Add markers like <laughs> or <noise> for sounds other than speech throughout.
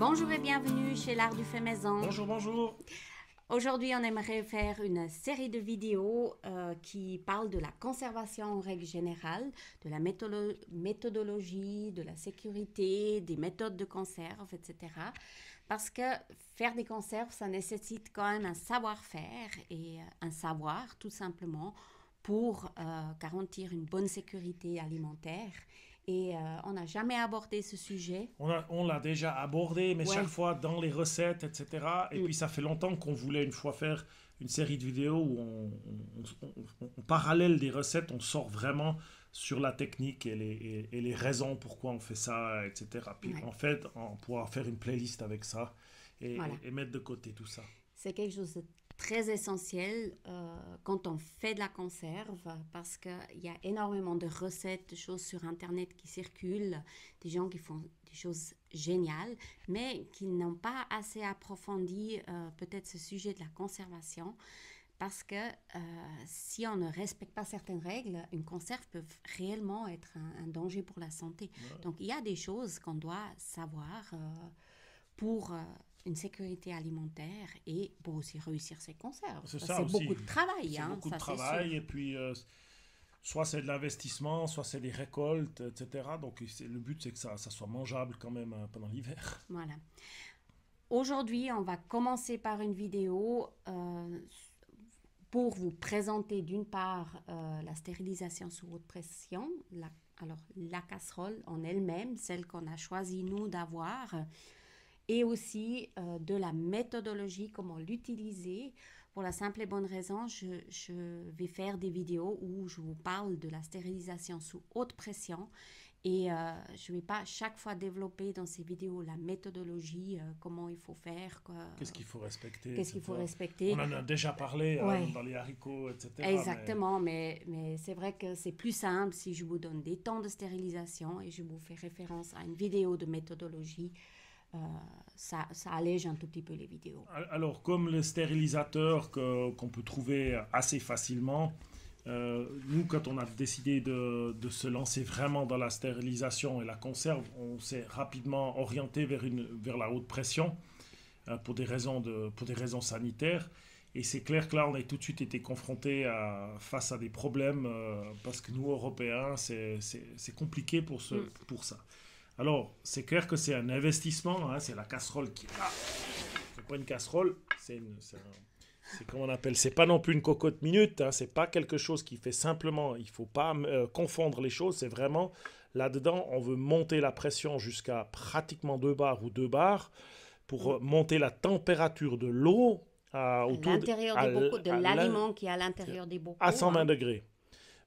Bonjour et bienvenue chez l'Art du fait maison. Bonjour, bonjour. Aujourd'hui, on aimerait faire une série de vidéos euh, qui parlent de la conservation en règle générale, de la méthodologie, de la sécurité, des méthodes de conserve, etc. Parce que faire des conserves, ça nécessite quand même un savoir-faire et euh, un savoir, tout simplement, pour euh, garantir une bonne sécurité alimentaire et euh, on n'a jamais abordé ce sujet. On, l'a déjà abordé, mais chaque fois dans les recettes, etc. Et mm. puis ça fait longtemps qu'on voulait une fois faire une série de vidéos où on, parallèle des recettes, on sort vraiment sur la technique et les, et, les raisons pourquoi on fait ça, etc. Puis en fait, on pourra faire une playlist avec ça et, et mettre de côté tout ça. C'est quelque chose de très essentiel euh, quand on fait de la conserve parce qu'il y a énormément de recettes, de choses sur Internet qui circulent, des gens qui font des choses géniales, mais qui n'ont pas assez approfondi euh, peut-être ce sujet de la conservation parce que euh, si on ne respecte pas certaines règles, une conserve peut réellement être un, danger pour la santé. Donc il y a des choses qu'on doit savoir pour une sécurité alimentaire et pour aussi réussir ses conserves. C'est beaucoup de travail. C'est hein, beaucoup de travail et puis euh, soit c'est de l'investissement, soit c'est des récoltes, etc. Donc le but c'est que ça, ça, soit mangeable quand même euh, pendant l'hiver. Voilà. Aujourd'hui, on va commencer par une vidéo euh, pour vous présenter d'une part la stérilisation sous haute pression, la, alors la casserole en elle-même, celle qu'on a choisi nous d'avoir et aussi euh, de la méthodologie, comment l'utiliser. Pour la simple et bonne raison, je, vais faire des vidéos où je vous parle de la stérilisation sous haute pression et euh, je ne vais pas chaque fois développer dans ces vidéos la méthodologie, euh, comment il faut faire. Qu'est-ce qu'il faut respecter. Qu'est-ce qu'il faut respecter. On en a déjà parlé hein, dans les haricots, etc. Exactement, mais, mais c'est vrai que c'est plus simple si je vous donne des temps de stérilisation et je vous fais référence à une vidéo de méthodologie euh, ça, allège un tout petit peu les vidéos. Alors, comme le stérilisateur qu'on peut trouver assez facilement, euh, nous, quand on a décidé de, se lancer vraiment dans la stérilisation et la conserve, on s'est rapidement orienté vers, vers la haute pression euh, pour, des raisons pour des raisons sanitaires. Et c'est clair que là, on a tout de suite été confronté à, face à des problèmes parce que nous, Européens, c'est compliqué pour mm. ça. Alors, c'est clair que c'est un investissement, hein, c'est la casserole qui est là. C'est pas une casserole, c'est une. on appelle C'est pas non plus une cocotte minute, hein, c'est pas quelque chose qui fait simplement. Il faut pas euh, confondre les choses, c'est vraiment là-dedans, on veut monter la pression jusqu'à pratiquement 2 bars ou 2 bars pour euh, monter la température de l'eau euh, à, autour l'intérieur de, de l'aliment qui est à l'intérieur des bocaux. À 120 hein. degrés.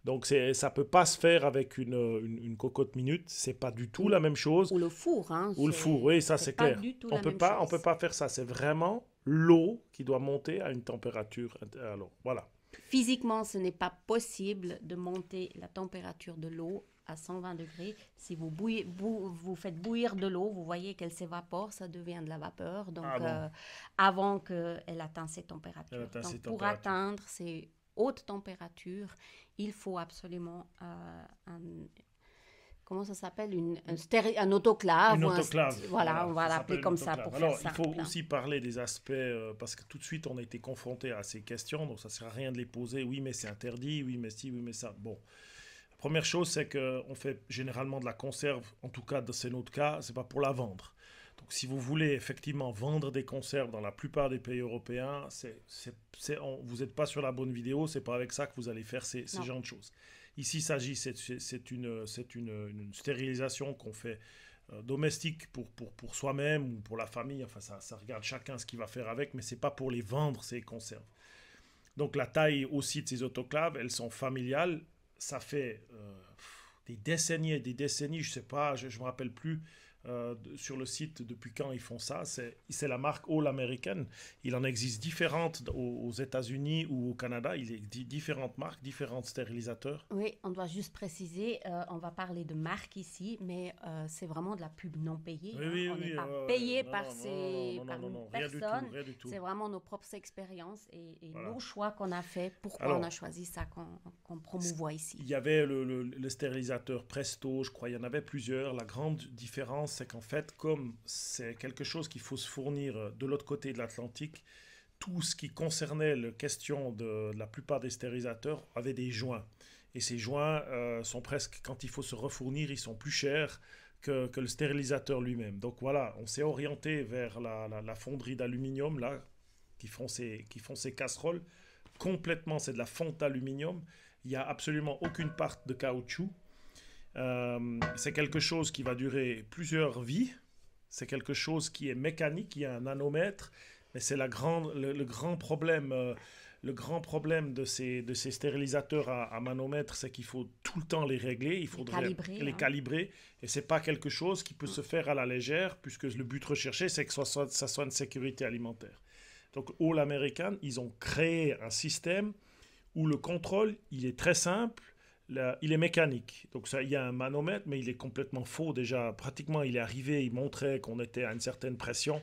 Donc ça peut pas se faire avec une, une, cocotte minute, c'est pas du tout la même chose. Ou le four, hein, Ou le four, oui, ça c'est clair. on peut pas, on peut pas faire ça. C'est vraiment l'eau qui doit monter à une température. Alors voilà. Physiquement, ce n'est pas possible de monter la température de l'eau à 120 degrés. Si vous, bouillez vous faites bouillir de l'eau, vous voyez qu'elle s'évapore, ça devient de la vapeur. Donc, ah euh, avant qu'elle atteigne ces températures. donc, pour atteindre ces hautes températures, il faut absolument euh, un, comment ça s'appelle un, autoclave, voilà, on va l'appeler comme ça pour Alors, faire il faut aussi parler des aspects euh, parce que tout de suite on a été confronté à ces questions donc ça sert à rien de les poser oui mais c'est interdit oui mais si oui mais ça bon la première chose c'est qu'on fait généralement de la conserve en tout cas dans ces notre cas c'est pas pour la vendre donc si vous voulez effectivement vendre des conserves dans la plupart des pays européens, vous n'êtes pas sur la bonne vidéo, c'est pas avec ça que vous allez faire ces, ces genres de choses. Ici, il s'agit, c'est, une, c'est une, stérilisation qu'on fait euh, domestique pour, pour, pour soi-même ou pour la famille. Enfin, ça, ça regarde chacun ce qu'il va faire avec, mais ce c'est pas pour les vendre, ces conserves. Donc la taille aussi de ces autoclaves, elles sont familiales. Ça fait euh, des décennies et des décennies, je sais pas, je ne me rappelle plus, euh, sur le site depuis quand ils font ça. C'est la marque All American. Il en existe différentes aux, États-Unis ou au Canada. Il existe différentes marques, différents stérilisateurs. Oui, on doit juste préciser, euh, on va parler de marque ici, mais euh, c'est vraiment de la pub non payée. Hein. on pas payé par ces personnes. C'est vraiment nos propres expériences et, nos choix qu'on a fait, pourquoi on a choisi ça qu'on promouvoit ici. Il y avait le, le stérilisateur Presto, je crois, il y en avait plusieurs. La grande différence c'est qu'en fait, comme c'est quelque chose qu'il faut se fournir euh, de l'autre côté de l'Atlantique, tout ce qui concernait la question de, la plupart des stérilisateurs avait des joints. Et ces joints euh, sont presque, quand il faut se refournir, ils sont plus chers que, le stérilisateur lui-même. Donc voilà, on s'est orienté vers la, fonderie d'aluminium, là, qui font ces, qui font ces casseroles. Complètement, c'est de la fonte d'aluminium. Il n'y a absolument aucune part de caoutchouc. Euh, c'est quelque chose qui va durer plusieurs vies. C'est quelque chose qui est mécanique, il y a un nanomètre, mais c'est le, grand problème. Euh, le grand problème de ces, stérilisateurs à, manomètre, c'est qu'il faut tout le temps les régler, il faudrait les hein. calibrer. et c'est pas quelque chose qui peut mm. se faire à la légère, puisque le but recherché, c'est que ça soit, ça soit une sécurité alimentaire. Donc, All American, ils ont créé un système où le contrôle, il est très simple il est mécanique. Donc ça, il y a un manomètre, mais il est complètement faux déjà. Pratiquement, il est arrivé, il montrait qu'on était à une certaine pression,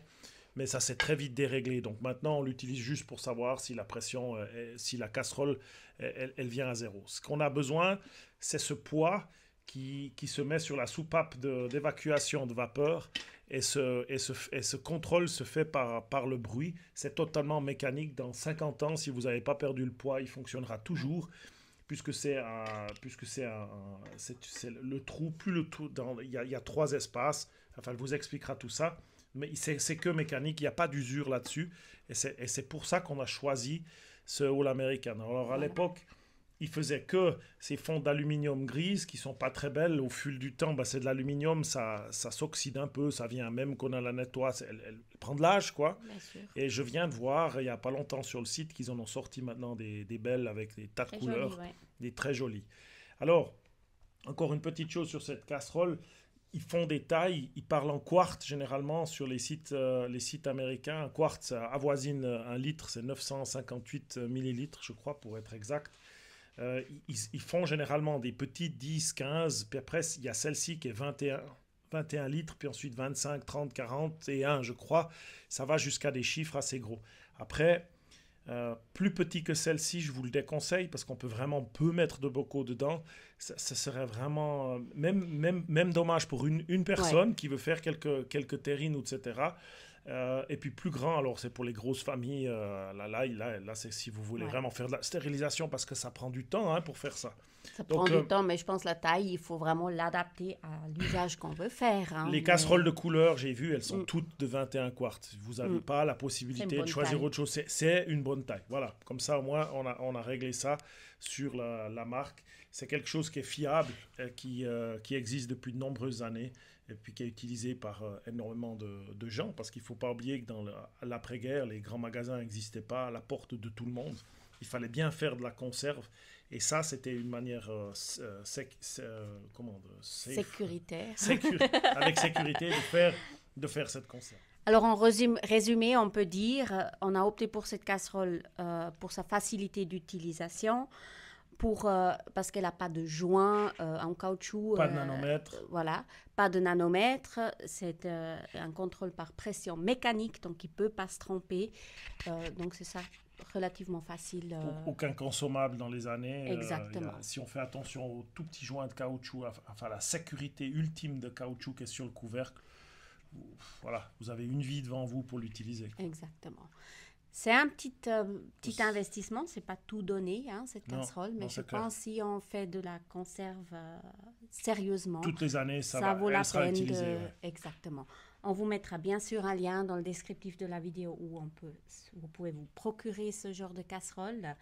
mais ça s'est très vite déréglé. Donc maintenant, on l'utilise juste pour savoir si la pression, euh, si la casserole, euh, elle, vient à zéro. Ce qu'on a besoin, c'est ce poids qui, se met sur la soupape d'évacuation de, vapeur et ce, et, ce, ce, contrôle se fait par, par le bruit. C'est totalement mécanique. Dans 50 ans, si vous n'avez pas perdu le poids, il fonctionnera toujours puisque c'est un, puisque c'est un, c'est, le trou, plus le trou, il y, a trois espaces, enfin, elle vous expliquera tout ça, mais c'est, que mécanique, il n'y a pas d'usure là-dessus, et c'est, pour ça qu'on a choisi ce hall américain. Alors, à l'époque, il faisait que ces fonds d'aluminium grise qui sont pas très belles au fil du temps. Bah, c'est de l'aluminium, ça, s'oxyde un peu, ça vient même qu'on a la nettoie, elle, prend de l'âge, quoi. Et je viens de voir, il y a pas longtemps sur le site, qu'ils en ont sorti maintenant des, belles avec des tas de couleurs, des très jolies. Alors, encore une petite chose sur cette casserole. Ils font des tailles, ils parlent en quartz généralement sur les sites, euh, les sites américains. Un quartz avoisine un litre, c'est 958 millilitres, je crois, pour être exact. Euh, ils, font généralement des petits 10, 15, puis après, il y a celle-ci qui est 21, 21 litres, puis ensuite 25, 30, 40 et 1, je crois. Ça va jusqu'à des chiffres assez gros. Après, euh, plus petit que celle-ci, je vous le déconseille parce qu'on peut vraiment peu mettre de bocaux dedans. Ça, serait vraiment euh, même, même, même dommage pour une, personne qui veut faire quelques, quelques terrines, etc. Euh, et puis plus grand, alors c'est pour les grosses familles. Euh, là, là, là, c'est si vous voulez vraiment faire de la stérilisation parce que ça prend du temps hein, pour faire ça. Ça prend du euh, temps, mais je pense la taille, il faut vraiment l'adapter à l'usage qu'on veut faire. Hein, les casseroles de couleur, j'ai vu, elles sont mm. toutes de 21 quarts. Vous n'avez mm. pas la possibilité de choisir autre chose. C'est une bonne taille. Voilà, comme ça au moins on a, réglé ça sur la, marque. C'est quelque chose qui est fiable, euh, qui, qui existe depuis de nombreuses années et puis qui est utilisé par euh, énormément de, gens, parce qu'il ne faut pas oublier que dans l'après-guerre, les grands magasins n'existaient pas à la porte de tout le monde. Il fallait bien faire de la conserve, et ça, c'était une manière sécuritaire, avec sécurité, de faire, de faire cette conserve. Alors, en résumé, on peut dire, euh, on a opté pour cette casserole euh, pour sa facilité d'utilisation, pour, euh, parce qu'elle n'a pas de joint euh, en caoutchouc. Pas de euh, nanomètre. voilà, pas de nanomètre. C'est un contrôle par pression mécanique, donc il ne peut pas se tromper. donc c'est ça, relativement facile. Aucun consommable dans les années. Exactement. si on fait attention au tout petit joint de caoutchouc, enfin la sécurité ultime de caoutchouc qui est sur le couvercle, voilà, vous avez une vie devant vous pour l'utiliser. Exactement. C'est un petit, investissement, euh, petit investissement, c'est pas tout donné, hein, cette casserole, mais je pense que si on fait de la conserve euh, sérieusement, toutes les années, ça, va, vaut la peine. Exactement. On vous mettra bien sûr un lien dans le descriptif de la vidéo où on peut, vous pouvez vous procurer ce genre de casserole.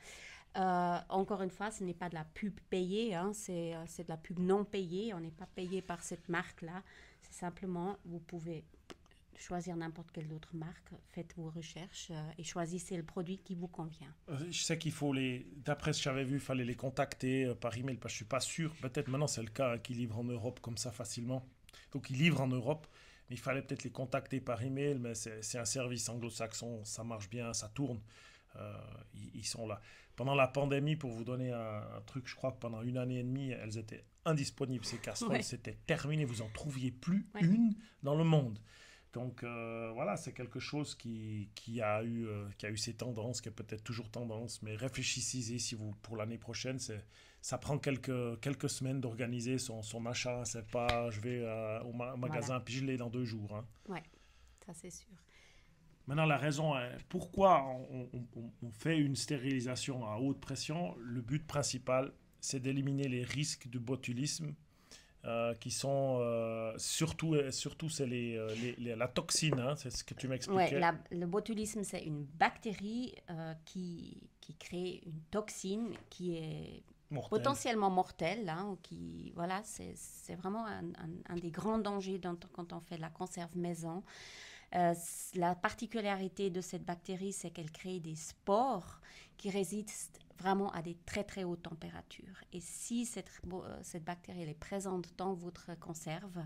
Euh, encore une fois, ce n'est pas de la pub payée, hein, c'est de la pub non payée. On n'est pas payé par cette marque-là. C'est simplement, vous pouvez choisir n'importe quelle autre marque. Faites vos recherches euh, et choisissez le produit qui vous convient. Euh, je sais qu'il faut les. D'après ce que j'avais vu, il fallait les contacter euh, par email. Parce que je suis pas sûr. Peut-être maintenant c'est le cas hein, qu'ils livrent en Europe comme ça facilement. Donc ils livrent en Europe. Mais il fallait peut-être les contacter par email. Mais c'est un service anglo-saxon. Ça marche bien, ça tourne. ils, sont là. Pendant la pandémie, pour vous donner un, truc, je crois que pendant une année et demie, elles étaient indisponibles, ces casseroles. C'était terminé. Vous en trouviez plus une dans le monde. Donc euh, voilà, c'est quelque chose qui, qui a eu, euh, qui a eu ses tendances, qui est peut-être toujours tendance, mais réfléchissez-y si vous, pour l'année prochaine. Ça prend quelques, quelques semaines d'organiser son, son, achat. C'est pas je vais euh, au magasin puis je l'ai dans deux jours. Hein. Oui, ça c'est sûr. Maintenant, la raison, pourquoi on, on fait une stérilisation à haute pression, le but principal, c'est d'éliminer les risques de botulisme euh, qui sont euh, surtout, euh, surtout c'est les, la toxine, hein, c'est ce que tu m'expliquais. Oui, le botulisme, c'est une bactérie qui, qui, crée une toxine qui est potentiellement mortelle. Hein, qui, voilà, c'est vraiment un, des grands dangers quand on fait de la conserve maison. la particularité de cette bactérie, c'est qu'elle crée des spores qui résistent vraiment à des très très hautes températures. Et si cette, euh, cette bactérie est présente dans votre conserve,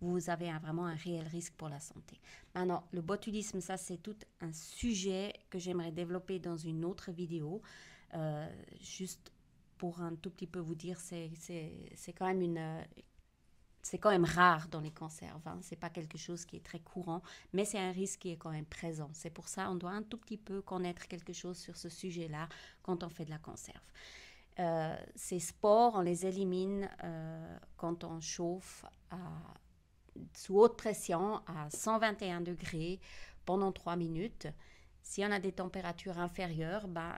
vous avez vraiment un réel risque pour la santé. Maintenant, le botulisme, ça c'est tout un sujet que j'aimerais développer dans une autre vidéo, euh, juste pour un tout petit peu vous dire, c'est quand même une, c'est quand même rare dans les conserves. Hein. C'est pas quelque chose qui est très courant, mais c'est un risque qui est quand même présent. C'est pour ça on doit un tout petit peu connaître quelque chose sur ce sujet-là quand on fait de la conserve. Euh, ces sports, on les élimine euh, quand on chauffe à, sous haute pression à 121 degrés pendant 3 minutes. Si on a des températures inférieures, ben,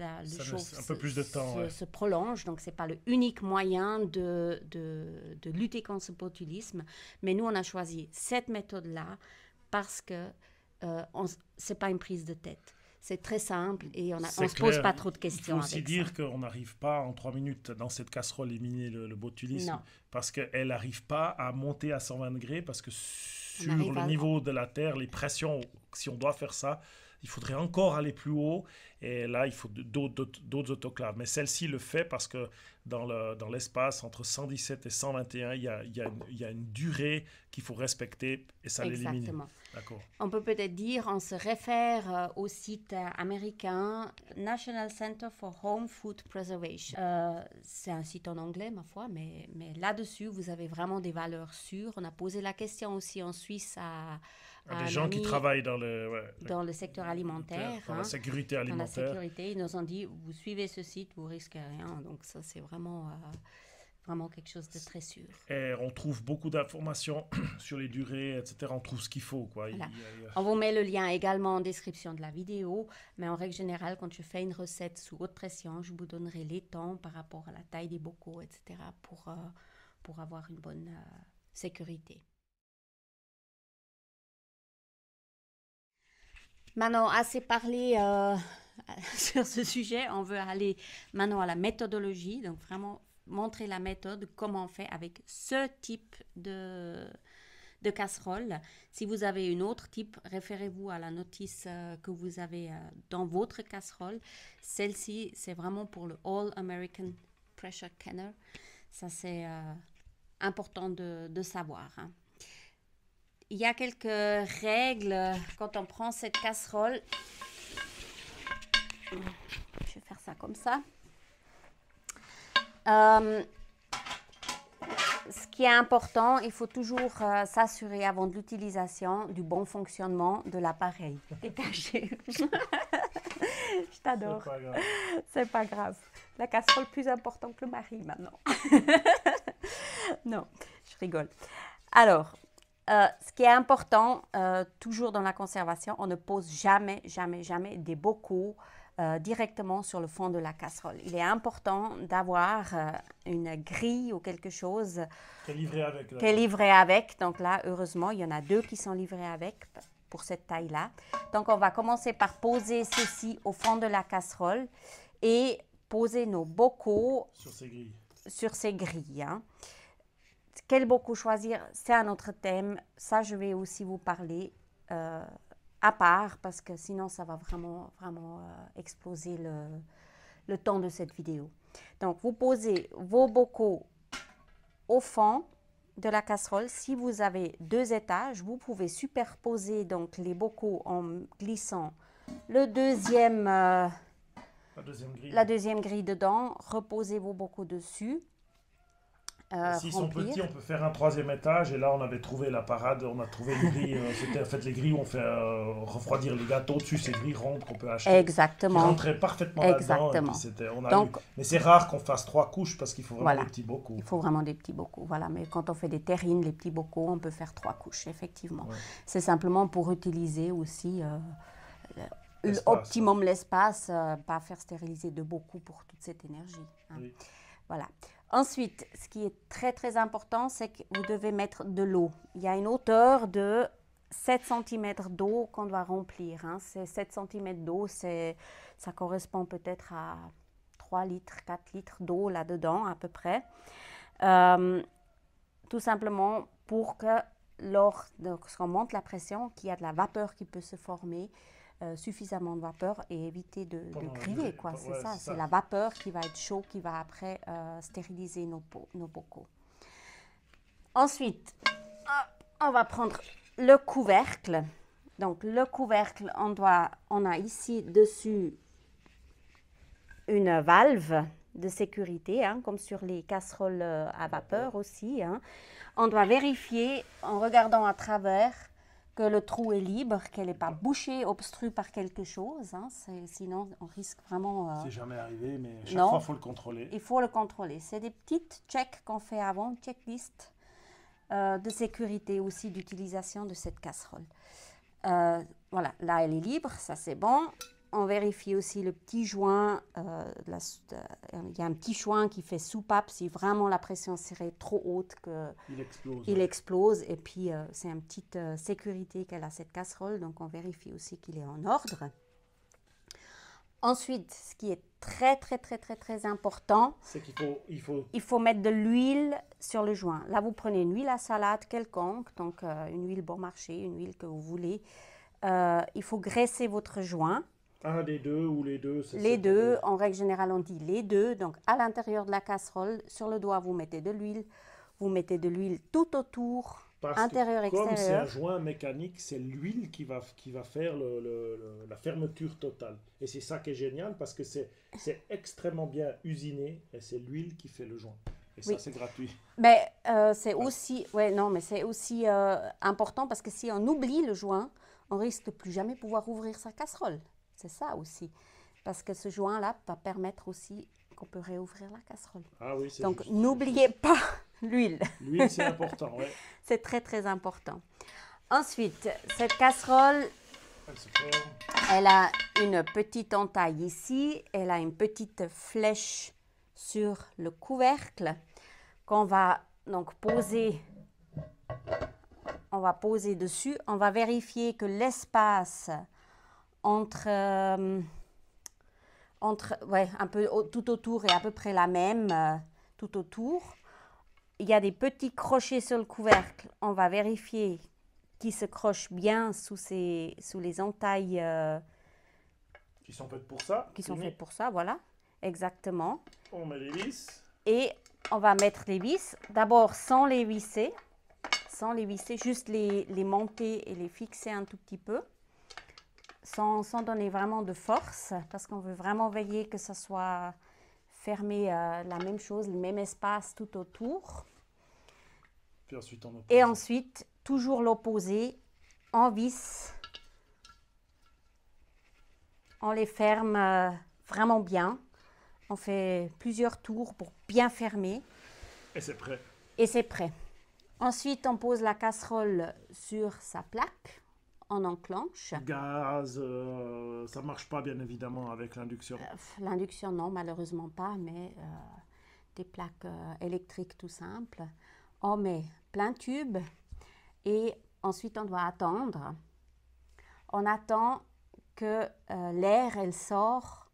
la, le ça un peu plus de temps, se, ouais. prolonge. Donc, ce n'est pas le unique moyen de, de, de, lutter contre ce botulisme. Mais nous, on a choisi cette méthode-là parce que euh, ce n'est pas une prise de tête. C'est très simple et on ne se pose pas trop de questions. Il faut aussi dire qu'on n'arrive pas en trois minutes dans cette casserole éliminer le, botulisme parce qu'elle n'arrive pas à monter à 120 degrés parce que sur le niveau de la Terre, les pressions, si on doit faire ça, il faudrait encore aller plus haut. Et là, il faut d'autres autoclaves. Mais celle-ci le fait parce que dans l'espace le, dans entre 117 et 121, il y a, une, durée qu'il faut respecter et ça l'élimine. Exactement. D'accord. On peut peut-être dire, on se réfère euh, au site euh, américain National Center for Home Food Preservation. Euh, c'est un site en anglais, ma foi, mais, mais là-dessus, vous avez vraiment des valeurs sûres. On a posé la question aussi en Suisse à ah, des gens qui travaillent dans le, dans le secteur alimentaire, dans la hein, sécurité alimentaire. ils nous ont dit vous suivez ce site, vous risquez rien. Donc ça, c'est vraiment euh, vraiment quelque chose de très sûr. Et on trouve beaucoup d'informations <clears throat> sur les durées, etc. On trouve ce qu'il faut. Quoi. on vous met le lien également en description de la vidéo, mais en règle générale, quand je fais une recette sous haute pression, je vous donnerai les temps par rapport à la taille des bocaux, etc. pour, euh, pour avoir une bonne euh, sécurité. Maintenant, assez parlé euh, <laughs> sur ce sujet, on veut aller maintenant à la méthodologie, donc vraiment montrer la méthode, comment on fait avec ce type de, de casserole. Si vous avez une autre type, référez-vous à la notice euh, que vous avez euh, dans votre casserole. Celle-ci, c'est vraiment pour le All American Pressure Canner. Ça, c'est important de, de savoir. Hein il y a quelques règles quand on prend cette casserole. Je vais faire ça comme ça. Euh, ce qui est important, il faut toujours euh, s'assurer avant de l'utilisation du bon fonctionnement de l'appareil. caché. <laughs> <laughs> Je t'adore. C'est pas, pas grave. La casserole plus importante que le mari maintenant. <laughs> non, je rigole. Alors, euh, ce qui est important, euh, toujours dans la conservation, on ne pose jamais, jamais, jamais des bocaux euh, directement sur le fond de la casserole. Il est important d'avoir une grille ou quelque chose qui est livré avec. Donc là, heureusement, il y en a deux qui sont livrés avec pour cette taille-là. Donc on va commencer par poser ceci au fond de la casserole et poser nos bocaux sur ces grilles. Hein quel beaucoup choisir, c'est un autre thème. Ça, je vais aussi vous parler euh, à part parce que sinon, ça va vraiment, vraiment euh, exploser le, temps de cette vidéo. Donc, vous posez vos bocaux au fond de la casserole. Si vous avez deux étages, vous pouvez superposer donc les bocaux en glissant le deuxième, euh, la, deuxième grille. dedans. Reposez vos bocaux dessus. Bah, s'ils sont petits, on peut faire un troisième étage. Et là, on avait trouvé la parade. On a trouvé les grilles. Euh, c'était en fait les grilles où on fait euh, refroidir les gâteaux dessus, ces grilles rondes qu'on peut acheter. Exactement. Qui rentraient parfaitement Exactement. On a Mais c'est rare qu'on fasse trois couches parce qu'il faut vraiment des petits bocaux. Il faut vraiment des petits bocaux. Voilà. Mais quand on fait des terrines, les petits bocaux, on peut faire trois couches, effectivement. C'est simplement pour utiliser aussi. Euh, optimum l'espace, pas faire stériliser de beaucoup pour toute cette énergie. Hein. Voilà. Ensuite, ce qui est très très important, c'est que vous devez mettre de l'eau. Il y a une hauteur de 7 cm d'eau qu'on doit remplir. Hein. 7 cm d'eau, ça correspond peut-être à 3 litres, 4 litres d'eau là-dedans à peu près. Euh, tout simplement pour que lorsqu'on monte la pression, qu'il y a de la vapeur qui peut se former euh, suffisamment de vapeur et éviter de, crier, griller. Quoi. C'est ça, c'est la vapeur qui va être chaude, qui va après euh, stériliser nos, nos bocaux. Ensuite, ah, on va prendre le couvercle. Donc le couvercle, on, doit, on a ici dessus une valve de sécurité, hein, comme sur les casseroles euh, à vapeur aussi. Hein. On doit vérifier en regardant à travers que le trou est libre, qu'elle n'est pas bouchée, obstruée par quelque chose. Hein. sinon, on risque vraiment. Euh, c'est jamais arrivé, mais chaque fois, il faut le contrôler. Il faut le contrôler. C'est des petites checks qu'on fait avant, checklist euh, de sécurité aussi d'utilisation de cette casserole. Euh, voilà, là, elle est libre, ça c'est bon on vérifie aussi le petit joint. Euh, il y a un petit joint qui fait soupape si vraiment la pression serait trop haute que il explose. Et puis euh, c'est une petite euh, sécurité qu'elle a cette casserole, donc on vérifie aussi qu'il est en ordre. Ensuite, ce qui est très très très très très important, c'est qu'il il, faut il faut mettre de l'huile sur le joint. Là, vous prenez une huile à salade quelconque, donc une huile bon marché, une huile que vous voulez. il faut graisser votre joint un des deux ou les deux Les deux, en règle générale, on dit les deux. Donc, à l'intérieur de la casserole, sur le doigt, vous mettez de l'huile. Vous mettez de l'huile tout autour, Parce intérieur, que, extérieur. Comme c'est un joint mécanique, c'est l'huile qui va, qui va faire la fermeture totale. Et c'est ça qui est génial parce que c'est extrêmement bien usiné et c'est l'huile qui fait le joint. Et ça, c'est gratuit. Mais euh, c'est aussi, ouais, non, mais c'est aussi euh, important parce que si on oublie le joint, on risque plus jamais pouvoir ouvrir sa casserole. C'est ça aussi. Parce que ce joint-là va permettre aussi qu'on peut réouvrir la casserole. Ah donc n'oubliez pas <laughs> l'huile. L'huile, c'est important, <laughs> C'est très, très important. Ensuite, cette casserole, elle a une petite entaille ici. Elle a une petite flèche sur le couvercle qu'on va donc poser on va poser dessus, on va vérifier que l'espace entre, euh, entre ouais, un peu tout autour et à peu près la même euh, tout autour. Il y a des petits crochets sur le couvercle. On va vérifier qui se croche bien sous, ces, sous les entailles. Euh, qui sont faites pour ça. Qui sont faites pour ça, voilà. Exactement. On met les vis. Et on va mettre les vis. D'abord sans les visser. Sans les visser, juste les, les monter et les fixer un tout petit peu sans, donner vraiment de force, parce qu'on veut vraiment veiller que ça soit fermé euh, la même chose, le même espace tout autour. Et ensuite, toujours l'opposé, en vis. On les ferme euh, vraiment bien. On fait plusieurs tours pour bien fermer. Et c'est prêt. Et c'est prêt. Ensuite, on pose la casserole sur sa plaque on enclenche. Gaz, euh, ça marche pas bien évidemment avec l'induction. Euh, l'induction non, malheureusement pas, mais euh, des plaques électriques tout simples. On met plein tube et ensuite on doit attendre. On attend que l'air elle sort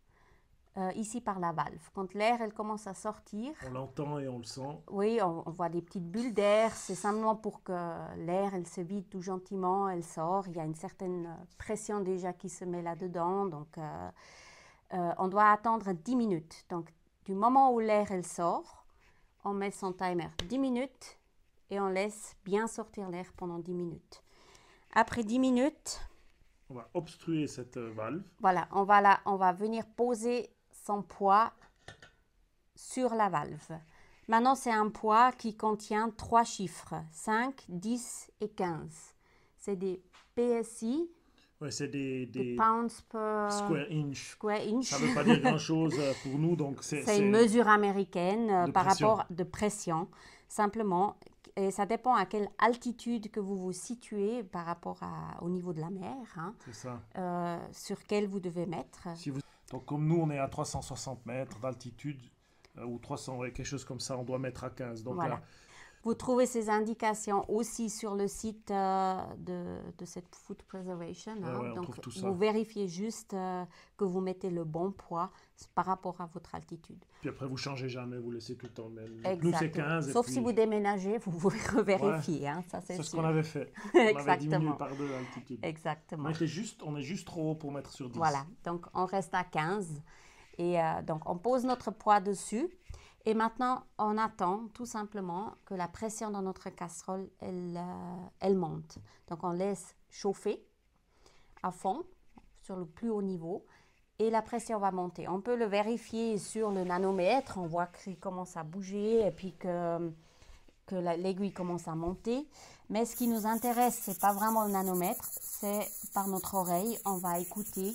euh, ici par la valve. Quand l'air elle commence à sortir, on l'entend et on le sent. Oui, on, voit des petites bulles d'air. C'est simplement pour que l'air elle se vide tout gentiment, elle sort. Il y a une certaine euh, pression déjà qui se met là dedans, donc euh, on doit attendre 10 minutes. Donc du moment où l'air elle sort, on met son timer 10 minutes et on laisse bien sortir l'air pendant 10 minutes. Après 10 minutes, on va obstruer cette valve. Voilà, on va, la, on va venir poser son poids sur la valve. Maintenant, c'est un poids qui contient trois chiffres, 5, 10 et 15. C'est des PSI. Ouais, c'est des, pounds per square inch. Square inch. Ça ne veut pas dire grand-chose euh, pour nous. donc C'est une mesure américaine euh, par rapport de pression, simplement. Et ça dépend à quelle altitude que vous vous situez par rapport à, au niveau de la mer. Hein. ça. Euh, sur quelle vous devez mettre. Si vous... Donc comme nous, on est à 360 mètres d'altitude, euh, ou 300, quelque chose comme ça, on doit mettre à 15. Donc vous trouvez ces indications aussi sur le site euh, de, de, cette Food Preservation. Hein? donc, vous vérifiez juste euh, que vous mettez le bon poids par rapport à votre altitude. Puis après, vous changez jamais, vous laissez tout le temps même. Exactement. 15. Sauf si vous déménagez, <laughs> vous vous revérifiez. Hein, c'est ce qu'on avait fait. <laughs> On Exactement. diminué par deux l'altitude. Exactement. On, juste, on est juste trop haut pour mettre sur 10. Voilà. Donc, on reste à 15. Et euh, donc, on pose notre poids dessus. Et maintenant, on attend tout simplement que la pression dans notre casserole, elle, euh, elle monte. Donc, on laisse chauffer à fond, sur le plus haut niveau, et la pression va monter. On peut le vérifier sur le nanomètre, on voit qu'il commence à bouger et puis que, que l'aiguille commence à monter. Mais ce qui nous intéresse, c'est pas vraiment le nanomètre, c'est par notre oreille, on va écouter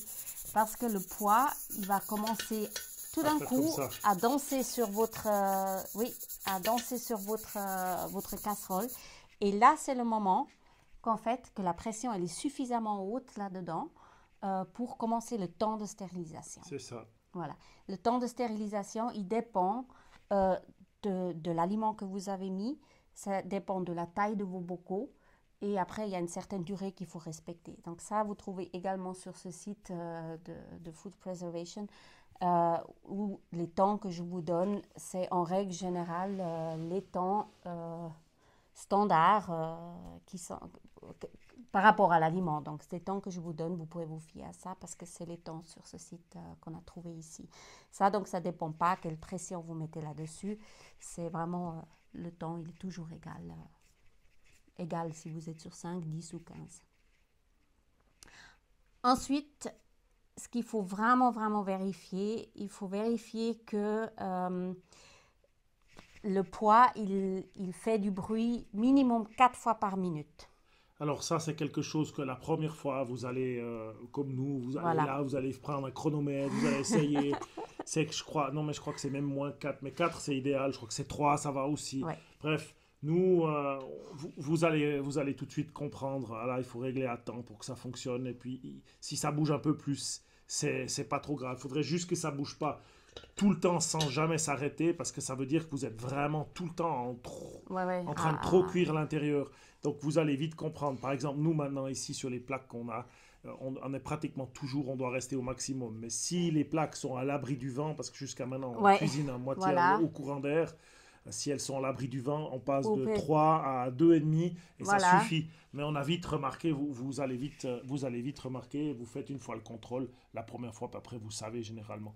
parce que le poids, il va commencer à tout d'un coup à danser sur votre euh, oui à danser sur votre euh, votre casserole et là c'est le moment qu'en fait que la pression elle est suffisamment haute là dedans euh, pour commencer le temps de stérilisation c'est ça voilà le temps de stérilisation il dépend de, l'aliment que vous avez mis ça dépend de la taille de vos bocaux et après, il y a une certaine durée qu'il faut respecter. Donc ça, vous trouvez également sur ce site de, de, Food Preservation euh, où les temps que je vous donne, c'est en règle générale euh, les temps euh, standards euh, qui sont par rapport à l'aliment. Donc, ces temps que je vous donne, vous pouvez vous fier à ça parce que c'est les temps sur ce site qu'on a trouvé ici. Ça, donc, ça ne dépend pas quelle pression vous mettez là-dessus. C'est vraiment le temps, il est toujours égal. égal si vous êtes sur 5, 10 ou 15. Ensuite, ce qu'il faut vraiment, vraiment vérifier, il faut vérifier que euh, le poids, il, fait du bruit minimum 4 fois par minute. Alors ça, c'est quelque chose que la première fois, vous allez, euh, comme nous, vous allez vous allez prendre un chronomètre, vous allez essayer. <laughs> c'est que je crois, non mais je crois que c'est même moins 4, mais 4 c'est idéal, je crois que c'est 3, ça va aussi. Bref, nous, euh, vous, allez, vous allez tout de suite comprendre, ah là, il faut régler à temps pour que ça fonctionne, et puis si ça bouge un peu plus, c'est pas trop grave. Il faudrait juste que ça bouge pas tout le temps sans jamais s'arrêter parce que ça veut dire que vous êtes vraiment tout le temps en, en train de ah, trop ah, ah. cuire l'intérieur. Donc vous allez vite comprendre. Par exemple, nous maintenant ici sur les plaques qu'on a, euh, on, est pratiquement toujours, on doit rester au maximum. Mais si les plaques sont à l'abri du vent, parce que jusqu'à maintenant on cuisine à moitié au, courant d'air, euh, si elles sont à l'abri du vent, on passe de 3 à 2,5 et et ça suffit mais on a vite remarqué, vous, vous, allez vite, euh, vous allez vite remarquer, vous faites une fois le contrôle, la première fois, puis après vous savez généralement.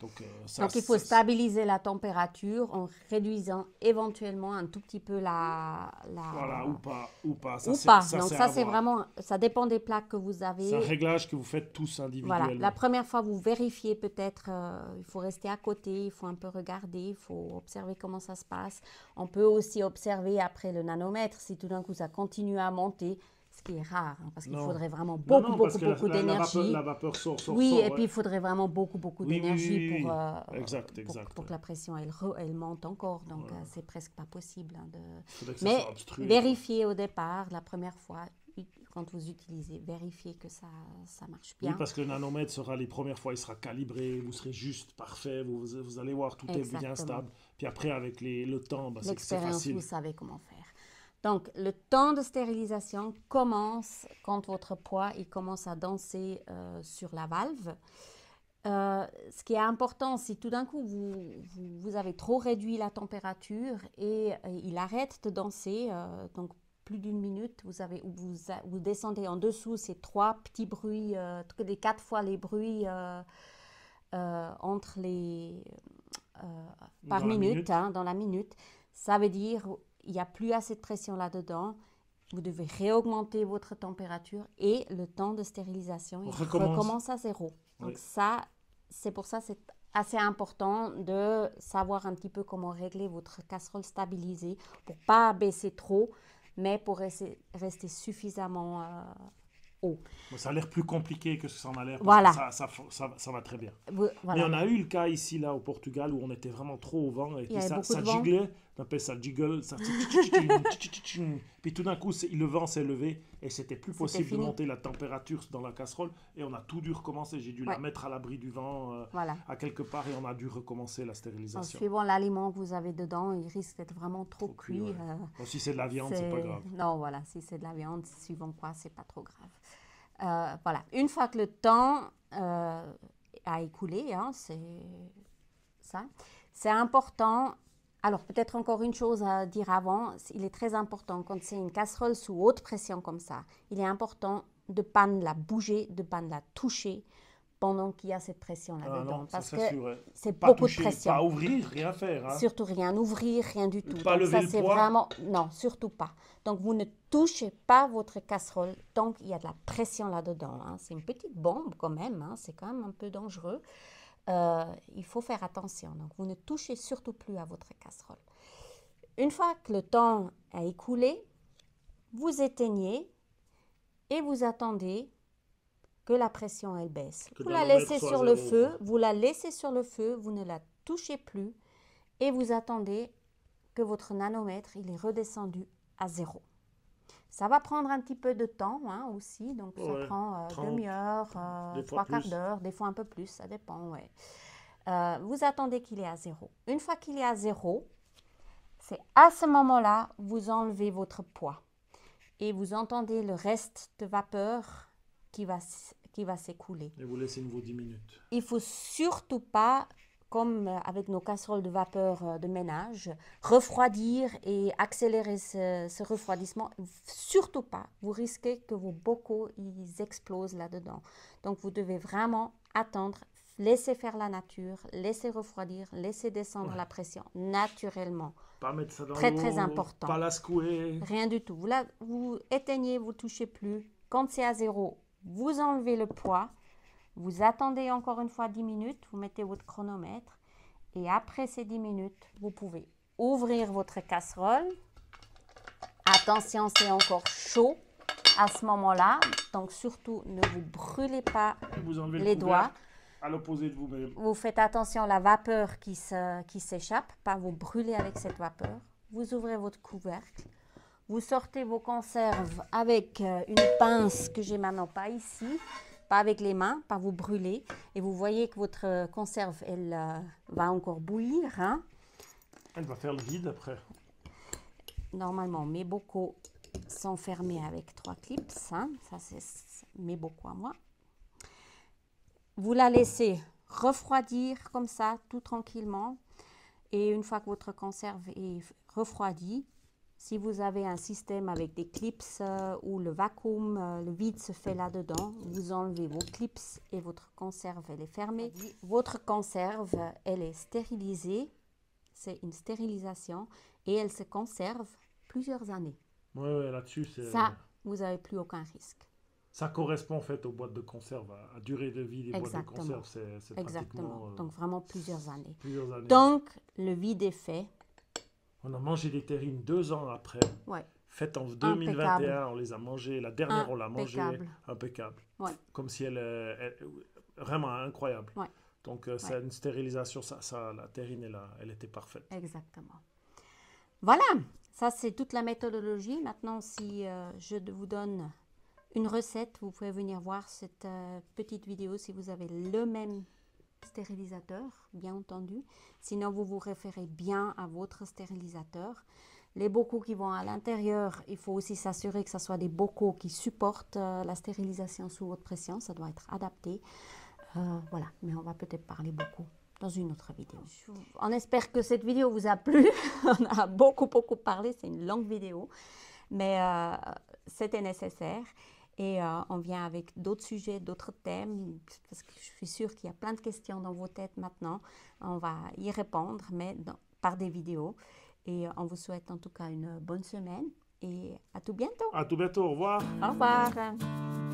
Donc, euh, Donc, il faut stabiliser la température en réduisant éventuellement un tout petit peu la... Voilà, ou pas. Ou pas. Ça, ou pas. Donc ça, c'est vraiment, ça dépend des plaques que vous avez. C'est un réglage que vous faites tous individuellement. Voilà, la première fois, vous vérifiez peut-être, euh, il faut rester à côté, il faut un peu regarder, il faut observer comment ça se passe. On peut aussi observer après le nanomètre, si tout d'un coup ça continue à monter ce qui est rare, hein, parce qu'il faudrait vraiment beaucoup, beaucoup, beaucoup d'énergie. La, vapeur sort, Oui, et puis il faudrait vraiment beaucoup, beaucoup d'énergie pour, euh, Pour, que la pression elle, monte encore. Donc euh, c'est presque pas possible. Hein, de... Mais vérifier au départ, la première fois, quand vous utilisez, vérifiez que ça, ça marche bien. Oui, parce que le nanomètre sera les premières fois, il sera calibré, vous serez juste parfait, vous, vous allez voir, tout est bien stable. Puis après, avec le temps, bah, c'est facile. Vous savez comment faire. Donc, le temps de stérilisation commence quand votre poids il commence à danser euh, sur la valve. Euh, ce qui est important, si tout d'un coup vous, avez trop réduit la température et il arrête de danser, euh, donc plus d'une minute, vous, avez, vous, vous, descendez en dessous ces trois petits bruits, des quatre fois les bruits entre les, par minute, hein, dans la minute, ça veut dire il n'y a plus assez de pression là-dedans. Vous devez réaugmenter votre température et le temps de stérilisation. il recommence. à zéro. Donc ça, c'est pour ça c'est assez important de savoir un petit peu comment régler votre casserole stabilisée pour pas baisser trop, mais pour rester, suffisamment euh, haut. ça a l'air plus compliqué que ce que ça en a l'air. Voilà. Ça, ça, va très bien. et Mais on a eu le cas ici, là, au Portugal, où on était vraiment trop au vent et ça, giglait. T'appelles ça jiggle, ça. Puis tout d'un coup, le vent s'est levé et c'était plus possible de monter la température dans la casserole et on a tout dû recommencer. J'ai dû la mettre à l'abri du vent à quelque part et on a dû recommencer la stérilisation. En suivant l'aliment que vous avez dedans, il risque d'être vraiment trop, cuit. si c'est de la viande, c'est pas grave. Non, voilà, si c'est de la viande, suivant quoi, c'est pas trop grave. voilà, une fois que le temps a écoulé, hein, c'est ça, c'est important alors peut-être encore une chose à dire avant, il est très important quand c'est une casserole sous haute pression comme ça, il est important de ne pas la bouger, de ne pas la toucher pendant qu'il y a cette pression là-dedans. Ah parce que c'est beaucoup de pression. Pas ouvrir, rien faire. Hein. Surtout rien ouvrir, rien du tout. Pas lever Non, surtout pas. Donc vous ne touchez pas votre casserole tant qu'il y a de la pression là-dedans. Hein. C'est une petite bombe quand même, hein. c'est quand même un peu dangereux. Euh, il faut faire attention. Donc, vous ne touchez surtout plus à votre casserole. Une fois que le temps a écoulé, vous éteignez et vous attendez que la pression elle baisse. vous la laissez sur le feu, vous la laissez sur le feu, vous ne la touchez plus et vous attendez que votre nanomètre il est redescendu à zéro. Ça va prendre un petit peu de temps hein, aussi, donc ça prend euh, demi-heure, euh, trois quarts d'heure, des fois un peu plus, ça dépend. Ouais. Euh, vous attendez qu'il est à zéro. Une fois qu'il est à zéro, c'est à ce moment-là, vous enlevez votre poids et vous entendez le reste de vapeur qui va, qui va s'écouler. Et vous laissez une vous 10 minutes. Il faut surtout pas comme euh, avec nos casseroles de vapeur euh, de ménage, refroidir et accélérer ce, refroidissement. Surtout pas, vous risquez que vos bocaux ils explosent là-dedans. Donc vous devez vraiment attendre, laisser faire la nature, laisser refroidir, laisser descendre la pression naturellement. Pas mettre ça dans Très très important. Pas la secouer. Rien du tout. Vous, la, vous éteignez, vous touchez plus. Quand c'est à zéro, vous enlevez le poids vous attendez encore une fois 10 minutes, vous mettez votre chronomètre et après ces 10 minutes, vous pouvez ouvrir votre casserole. Attention, c'est encore chaud à ce moment-là, donc surtout ne vous brûlez pas vous les doigts. À l'opposé de vous-même. Vous faites attention à la vapeur qui s'échappe, qui pas vous brûler avec cette vapeur. Vous ouvrez votre couvercle. Vous sortez vos conserves avec euh, une pince que j'ai maintenant pas ici pas avec les mains, pas vous brûler. Et vous voyez que votre euh, conserve, elle euh, va encore bouillir. Hein? Elle va faire le vide après. Normalement, mes bocaux sont fermés avec trois clips. Hein. Ça, c'est mes bocaux à moi. Vous la laissez refroidir comme ça, tout tranquillement. Et une fois que votre conserve est refroidie, si vous avez un système avec des clips euh, où le vacuum, euh, le vide se fait là-dedans, vous enlevez vos clips et votre conserve, elle est fermée. Votre conserve, elle est stérilisée. C'est une stérilisation et elle se conserve plusieurs années. Oui, là-dessus, c'est... Ça, euh, vous n'avez plus aucun risque. Ça correspond en fait aux boîtes de conserve, à, durée de vie des Exactement. boîtes de conserve. C'est, Exactement. Pratiquement, Exactement, Donc vraiment plusieurs années. plusieurs années. Donc le vide est fait, on a mangé des terrines deux ans après. Faites en 2021, on les a mangées. La dernière, on l'a mangée. Impeccable. Comme si elle, est euh, euh, Vraiment incroyable. Donc, c'est euh, une stérilisation. Ça, la terrine, elle, était parfaite. Exactement. Voilà. Ça, c'est toute la méthodologie. Maintenant, si je vous donne une recette, vous pouvez venir voir cette petite vidéo si vous avez le même stérilisateur, bien entendu. Sinon, vous vous référez bien à votre stérilisateur. Les bocaux qui vont à l'intérieur, il faut aussi s'assurer que ce soit des bocaux qui supportent euh, la stérilisation sous haute pression. Ça doit être adapté. Euh, voilà, mais on va peut-être parler beaucoup dans une autre vidéo. On espère que cette vidéo vous a plu. <laughs> on a beaucoup, beaucoup parlé. C'est une longue vidéo, mais euh, c'était nécessaire. Et euh, on vient avec d'autres sujets, d'autres thèmes, parce que je suis sûre qu'il y a plein de questions dans vos têtes maintenant. On va y répondre, mais par des vidéos. Et euh, on vous souhaite en tout cas une bonne semaine et à tout bientôt. À tout bientôt, au revoir. Au revoir.